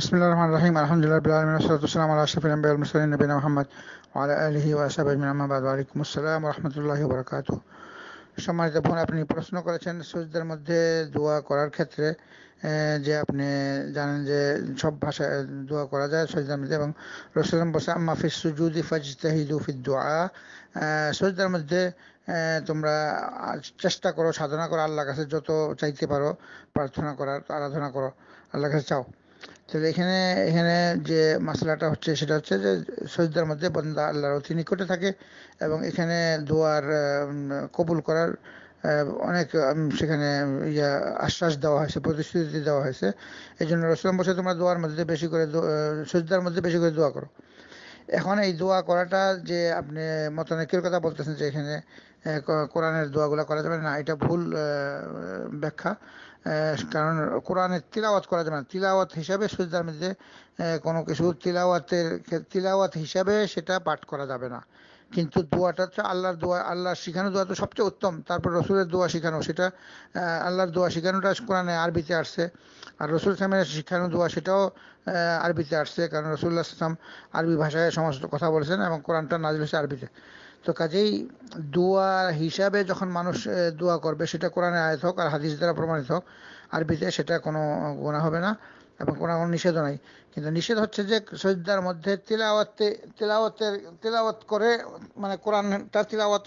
বিসমুল্লাহ বরকাত সম্মানিত বোন আপনি প্রশ্ন করেছেন সুজদের মধ্যে দোয়া করার ক্ষেত্রে যে আপনি জানেন যে সব ভাষায় দোয়া করা যায় সজদার মধ্যে এবং রসুলাম বসে আম্মা ফিস সুজুদি ফাজতাহিদু ফি দোয়া সজদার মধ্যে তোমরা চেষ্টা করো সাধনা করো আল্লাহ কাছে যত চাইতে পারো প্রার্থনা করার আরাধনা করো আল্লাহ কাছে চাও তাহলে এখানে এখানে যে মাসলাটা হচ্ছে সেটা হচ্ছে যে সজদার মধ্যে বন্দা আল্লাহর অতি নিকটে থাকে এবং এখানে দোয়ার কবুল করার অনেক সেখানে ইয়া আশ্বাস দেওয়া হয়েছে প্রতিশ্রুতি দেওয়া হয়েছে এই জন্য রসলাম বসে তোমরা দোয়ার মধ্যে বেশি করে সজদার মধ্যে বেশি করে দোয়া করো এখন এই দোয়া করাটা যে আপনি মতানৈক্যের কথা বলতেছেন যে এখানে কোরআনের দোয়াগুলো করা যাবে না এটা ভুল ব্যাখ্যা কারণ কোরআনের তিলাওয়াত করা যাবে না তিলাওয়াত হিসাবে সুজদার মধ্যে কোনো কিছু তিলাওয়াতের তিলাওয়াত হিসাবে সেটা পাঠ করা যাবে না কিন্তু দোয়াটা হচ্ছে আল্লাহর দোয়া আল্লাহর শিখানো দোয়া তো সবচেয়ে উত্তম তারপর রসুলের দোয়া শিখানো সেটা আল্লাহর দোয়া শিখানোটা কোরআনে আরবিতে আসছে আর রসুল ইসলামের শিখানো দোয়া সেটাও আরবিতে আসছে কারণ রসুল্লাহ ইসলাম আরবি ভাষায় সমস্ত কথা বলেছেন এবং কোরআনটা নাজিল হয়েছে আরবিতে তো কাজেই দোয়া হিসাবে যখন মানুষ দোয়া করবে সেটা কোরআনে আয়াত হোক আর হাদিস দ্বারা প্রমাণিত হোক আরবিতে সেটা কোনো গোনা হবে না এবং কোনো কোনো নিষেধও নাই কিন্তু নিষেধ হচ্ছে যে সজ্জার মধ্যে তিলাওয়াতে তিলাওয়াতের তিলাওয়াত করে মানে কোরআনটা তিলাওয়াত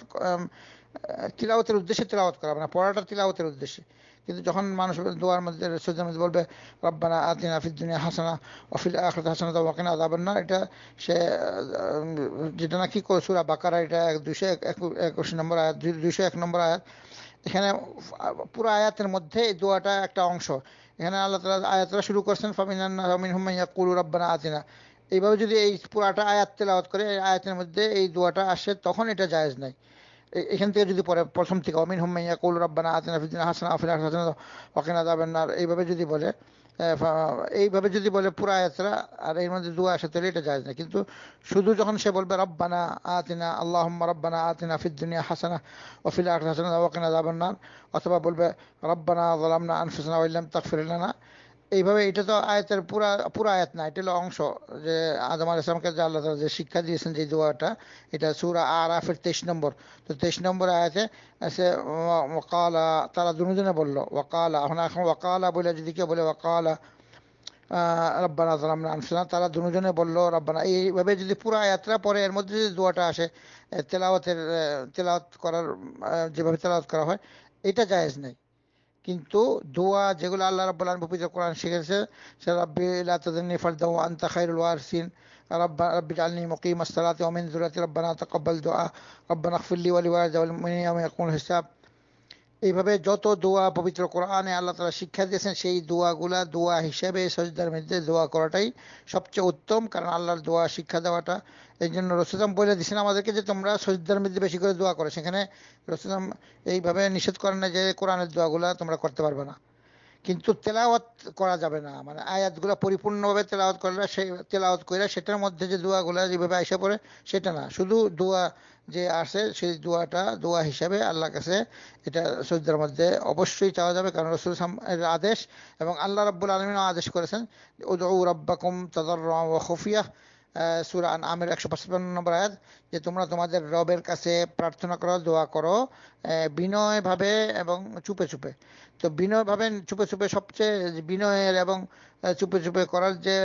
তিলাওয়াতের উদ্দেশ্যে তিলাওয়াত করা মানে পড়াটা তিলাওয়াতের উদ্দেশ্যে কিন্তু যখন মানুষ দোয়ার মধ্যে সজ্জার মধ্যে বলবে রব্বানা আতিনা ফিদ দুনিয়া হাসানা অফিল আখরাত হাসানা তো ওয়াকিনা আদাবেন না এটা সে যেটা নাকি কসুরা বাকারা এটা দুশো একুশ নম্বর আয়াত দুশো এক নম্বর আয়াত এখানে পুরো আয়াতের মধ্যে এই দোয়াটা একটা অংশ এখানে আল্লাহ তালা আয়াতরা শুরু করছেন ফামিনান্নামিন হুমাইয়া কুলু রব্বানা আতিনা এইভাবে যদি এই পুরাটা আয়াত তেলাওয়াত করে আয়াতের মধ্যে এই দোয়াটা আসে তখন এটা জায়েজ নাই এখান থেকে যদি পরে প্রথম থেকে অমিন হুমাইয়া কুল রব্বানা আতিনা ফিদিন হাসানা আফিল হাসানা ওকেনা যাবেন না এইভাবে যদি বলে এইভাবে যদি বলে পুরা আয়াতরা আর এর মধ্যে দুয়া আসে তাহলে এটা যায় না কিন্তু শুধু যখন সে বলবে রব্বানা আতিনা আল্লাহ রব্বানা আতিনা ফিদ্দুনিয়া হাসানা ওফিল আখ হাসানা ওয়াকানা জাবান্নার অথবা বলবে রব্বানা আলামনা আনফুসনা ওইলাম তাকফিরানা এইভাবে এটা তো আয়াতের পুরা পুরা আয়াত না এটা হলো অংশ যে আদম আল ইসলামকে যে আল্লাহ যে শিক্ষা দিয়েছেন যে দোয়াটা এটা সুরা আরাফের তেইশ নম্বর তো তেইশ নম্বর আয়াতে সে ওকালা তারা দুজনে বললো ওকালা এখন এখন ওকালা বলে যদি কেউ বলে ওকালা রব্বানা সালামনা আনসালাম তারা দুজনে বললো রব্বানা এইভাবে যদি পুরো আয়াতটা পরে এর মধ্যে যদি দোয়াটা আসে তেলাওয়াতের তেলাওয়াত করার যেভাবে তেলাওয়াত করা হয় এটা জায়েজ নেই কিন্তু দোয়া যেগুলো আল্লাহ রাব্বুল আলামিন পবিত্র কোরআন শিখেছে সে রাব্বি লাতদিনী ফারদা ওয়া আনতা খাইরুল ওয়ারিসিন رب رب اجعلني مقيم الصلاة ومن ذريتي ربنا تقبل دعاء ربنا اغفر لي ولوالدي والمؤمنين يوم يقوم الحساب এইভাবে যত দোয়া পবিত্র কোরআনে আল্লাহ তালা শিক্ষা দিয়েছেন সেই দোয়াগুলা দোয়া হিসেবে সজদার মধ্যে দোয়া করাটাই সবচেয়ে উত্তম কারণ আল্লাহর দোয়া শিক্ষা দেওয়াটা এই জন্য রসুলাম বলে দিয়েছেন আমাদেরকে যে তোমরা সজদার মধ্যে বেশি করে দোয়া করো সেখানে রসুলাম এইভাবে নিষেধ করেন না যে কোরআনের দোয়াগুলা তোমরা করতে পারবে না কিন্তু তেলাওয়াত করা যাবে না মানে আয়াতগুলো পরিপূর্ণভাবে তেলাওয়াত করলে সে তেলাওয়াত করে সেটার মধ্যে যে দোয়াগুলো যেভাবে আইসা পড়ে সেটা না শুধু দোয়া যে আসে সেই দোয়াটা দোয়া হিসাবে আল্লাহ কাছে এটা সজ্জার মধ্যে অবশ্যই চাওয়া যাবে কারণ রসুল আদেশ এবং আল্লাহ রাব্বুল আলমিনও আদেশ করেছেন ও রব্বাকুম তাদর খফিয়া সুরান আমের একশো পঁচপান্ন নম্বর আয়াত যে তোমরা তোমাদের রবের কাছে প্রার্থনা করো দোয়া করো বিনয়ভাবে এবং চুপে চুপে তো বিনয়ভাবে চুপে চুপে সবচেয়ে বিনয়ের এবং চুপে চুপে করার যে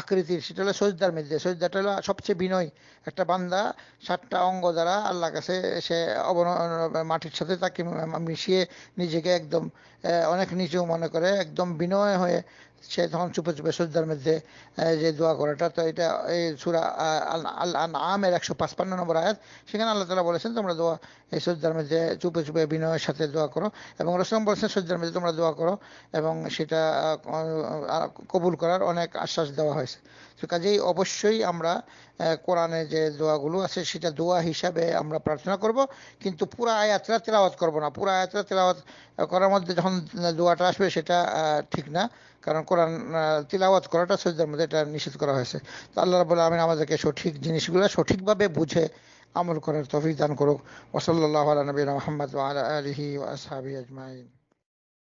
আকৃতি সেটা হলো সজদার মধ্যে সজদাটা হলো সবচেয়ে বিনয় একটা বান্দা সাতটা অঙ্গ দ্বারা আল্লাহ কাছে সে অবন মাটির সাথে তাকে মিশিয়ে নিজেকে একদম অনেক নিচু মনে করে একদম বিনয় হয়ে সে তখন চুপে চুপে সজ্জার মধ্যে যে দোয়া করাটা তো এটা এই সুরা আল আমের একশো পাঁচপান্ন নম্বর আয়াত সেখানে আল্লাহ তালা বলেছেন তোমরা দোয়া এই সজ্জার মধ্যে চুপে চুপে বিনয়ের সাথে দোয়া করো এবং রসম বলেছেন সজ্জার মধ্যে তোমরা দোয়া করো এবং সেটা কবুল করার অনেক আশ্বাস দেওয়া হয়েছে তো কাজেই অবশ্যই আমরা কোরআনে যে দোয়াগুলো আছে সেটা দোয়া হিসাবে আমরা প্রার্থনা করব কিন্তু পুরা আয়াতরা তেলাওয়াত করব না পুরা আয়াতরা তেলাওয়াত করার মধ্যে যখন দোয়াটা আসবে সেটা ঠিক না কারণ কোরআন তিলাওয়াত করাটা সজ্জার মধ্যে এটা নিষেধ করা হয়েছে তো আল্লাহ রাবুল আলমিন আমাদেরকে সঠিক জিনিসগুলো সঠিকভাবে বুঝে আমল করার তফিক দান করুক ওসল্লাহ আলা নবীন মোহাম্মদ আলা আলহি ওয়াসাবি আজমাইন